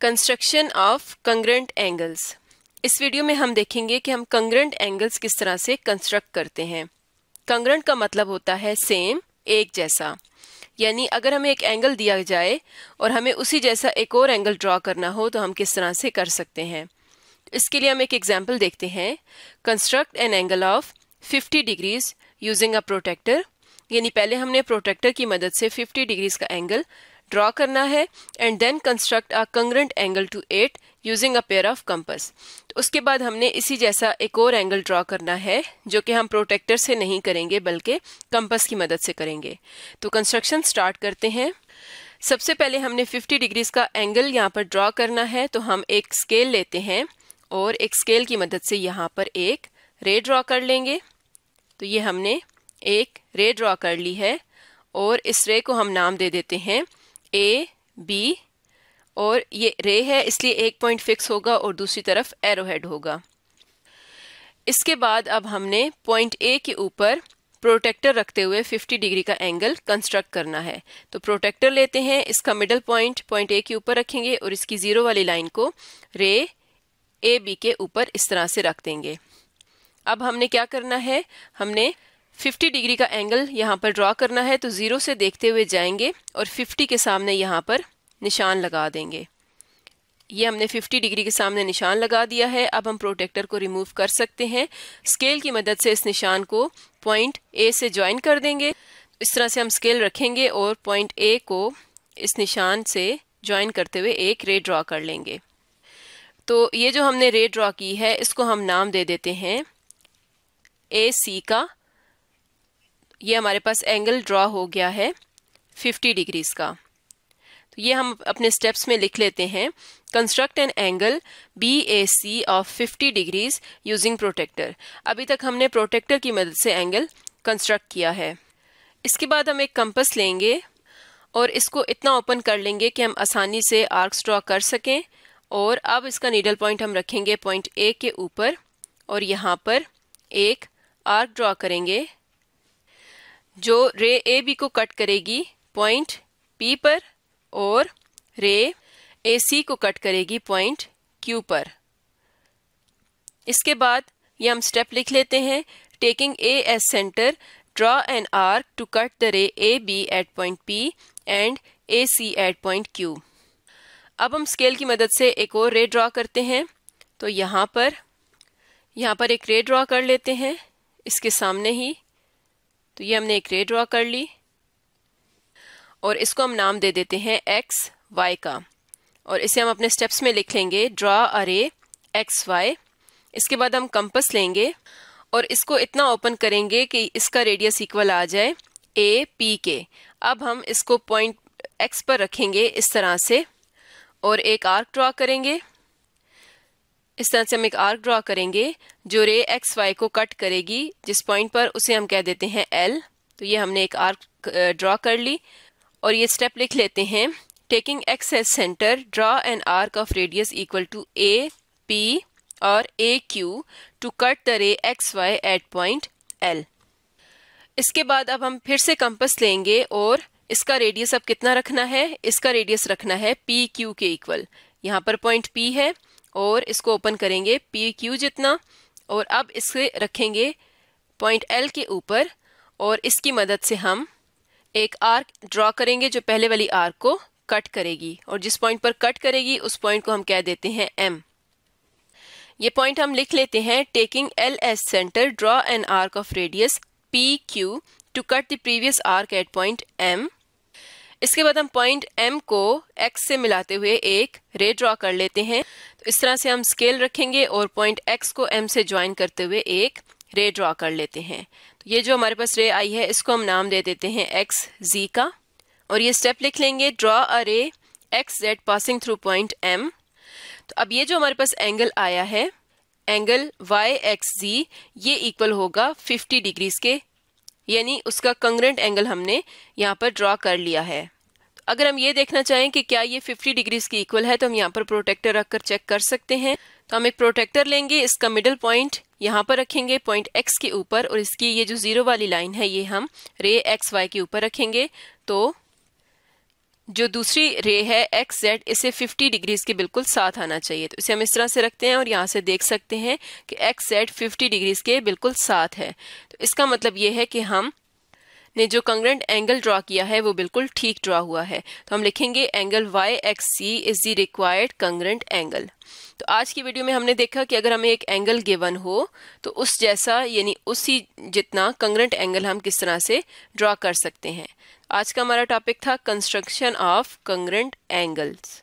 construction of congruent angles इस वीडियो में हम देखेंगे कि हम कंग्रेंट एंगल्स किस तरह से कंस्ट्रक्ट करते हैं कंग्रेंट का मतलब होता है सेम एक जैसा यानी अगर हमें एक एंगल दिया जाए और हमें उसी जैसा एक और एंगल ड्रॉ करना हो तो हम किस तरह से कर सकते हैं इसके लिए हम एक एग्जाम्पल देखते हैं construct an angle of 50 degrees using a protractor यानी पहले हमने प्रोटेक्टर की मदद से 50 डिग्रीज का एंगल ड्रॉ करना है and then construct a congruent angle to it using a pair of compass तो उसके बाद हमने इसी जैसा एक और एंगल ड्रॉ करना है जो कि हम प्रोटेक्टर से नहीं करेंगे बल्कि कंपस की मदद से करेंगे तो कंस्ट्रक्शन स्टार्ट करते हैं सबसे पहले हमने 50 डिग्रीज का एंगल यहाँ पर ड्रॉ करना है तो हम एक स्केल लेते हैं और एक स्केल की मदद से यहाँ पर एक रे ड्रॉ कर लेंगे तो ये हमने एक रे ड्रॉ कर ली है और इस रे को हम नाम दे देते हैं ए बी और ये रे है इसलिए एक पॉइंट फिक्स होगा और दूसरी तरफ एरो हेड होगा इसके बाद अब हमने पॉइंट ए के ऊपर प्रोटेक्टर रखते हुए 50 डिग्री का एंगल कंस्ट्रक्ट करना है तो प्रोटेक्टर लेते हैं इसका मिडल पॉइंट पॉइंट ए के ऊपर रखेंगे और इसकी ज़ीरो वाली लाइन को रे ए बी के ऊपर इस तरह से रख देंगे अब हमने क्या करना है हमने 50 डिग्री का एंगल यहाँ पर ड्रॉ करना है तो ज़ीरो से देखते हुए जाएंगे और 50 के सामने यहाँ पर निशान लगा देंगे ये हमने 50 डिग्री के सामने निशान लगा दिया है अब हम प्रोटेक्टर को रिमूव कर सकते हैं स्केल की मदद से इस निशान को पॉइंट ए से ज्वाइन कर देंगे इस तरह से हम स्केल रखेंगे और पॉइंट ए को इस निशान से ज्वाइन करते हुए एक रे ड्रॉ कर लेंगे तो ये जो हमने रे ड्रॉ की है इसको हम नाम दे देते हैं ए सी का ये हमारे पास एंगल ड्रा हो गया है 50 डिग्रीज का तो ये हम अपने स्टेप्स में लिख लेते हैं construct an angle B A C of fifty degrees using protractor अभी तक हमने प्रोटेक्टर की मदद से एंगल कंस्ट्रक्ट किया है इसके बाद हम एक कंपस लेंगे और इसको इतना ओपन कर लेंगे कि हम आसानी से आर्क्स ड्रा कर सकें और अब इसका नीडल पॉइंट हम रखेंगे पॉइंट ए के ऊपर और यहाँ पर एक आर्क ड्रा करेंगे जो रे ए बी को कट करेगी पॉइंट पी पर और रे ए सी को कट करेगी पॉइंट क्यू पर इसके बाद ये हम स्टेप लिख लेते हैं taking A as centre draw an arc to cut the ray A B at point P and A C at point Q अब हम स्केल की मदद से एक और रे ड्रॉ करते हैं तो यहाँ पर यहाँ पर एक रे ड्रॉ कर लेते हैं इसके सामने ही तो ये हमने एक रे ड्रॉ कर ली और इसको हम नाम दे देते हैं एक्स वाई का और इसे हम अपने स्टेप्स में लिख लेंगे ड्रा अरे एक्स वाई इसके बाद हम कंपस लेंगे और इसको इतना ओपन करेंगे कि इसका रेडियस इक्वल आ जाए ए पी के अब हम इसको पॉइंट एक्स पर रखेंगे इस तरह से और एक आर्क ड्रा करेंगे इस तरह से हम एक आर्क ड्रॉ करेंगे जो रे एक्स वाई को कट करेगी जिस पॉइंट पर उसे हम कह देते हैं एल तो ये हमने एक आर्क ड्रॉ कर ली और ये स्टेप लिख लेते हैं taking X as centre draw an arc of radius equal to A P और A Q to cut the ray X Y at point L इसके बाद अब हम फिर से कंपस लेंगे और इसका रेडियस अब कितना रखना है इसका रेडियस रखना है पी क्यू के इक्वल यहाँ पर पॉइंट पी है और इसको ओपन करेंगे पी क्यू जितना और अब इसे रखेंगे पॉइंट एल के ऊपर और इसकी मदद से हम एक आर्क ड्रॉ करेंगे जो पहले वाली आर्क को कट करेगी और जिस पॉइंट पर कट करेगी उस पॉइंट को हम कह देते हैं एम ये पॉइंट हम लिख लेते हैं taking L as centre draw an arc of radius P Q to cut the previous arc at point M इसके बाद हम पॉइंट एम को एक्स से मिलाते हुए एक रे ड्रॉ कर लेते हैं तो इस तरह से हम स्केल रखेंगे और पॉइंट एक्स को एम से ज्वाइन करते हुए एक रे ड्रॉ कर लेते हैं तो ये जो हमारे पास रे आई है इसको हम नाम दे देते हैं एक्स जी का और ये स्टेप लिख लेंगे draw a ray X Z passing through point M तो अब ये जो हमारे पास एंगल आया है एंगल वाई एक्स जी ये इक्वल होगा 50 डिग्रीज के यानी उसका कंग्रेंट एंगल हमने यहाँ पर ड्रॉ कर लिया है अगर हम ये देखना चाहें कि क्या ये 50 डिग्रीज की इक्वल है तो हम यहाँ पर प्रोटेक्टर रखकर चेक कर सकते हैं तो हम एक प्रोटेक्टर लेंगे इसका मिडल पॉइंट यहाँ पर रखेंगे पॉइंट एक्स के ऊपर और इसकी ये जो जीरो वाली लाइन है ये हम रे एक्स वाई के ऊपर रखेंगे तो जो दूसरी रे है एक्स जेड इसे 50 डिग्रीज के बिल्कुल साथ आना चाहिए तो इसे हम इस तरह से रखते हैं और यहाँ से देख सकते हैं कि एक्स जेड 50 डिग्रीज के बिल्कुल साथ है तो इसका मतलब ये है कि हम ने जो कंग्रेंट एंगल ड्रा किया है वो बिल्कुल ठीक ड्रा हुआ है तो हम लिखेंगे angle Y X C is the required congruent angle तो आज की वीडियो में हमने देखा कि अगर हमें एक एंगल गिवन हो तो उस जैसा यानी उसी जितना कंग्रेंट एंगल हम किस तरह से ड्रा कर सकते हैं आज का हमारा टॉपिक था कंस्ट्रक्शन ऑफ कंग्रेंट एंगल्स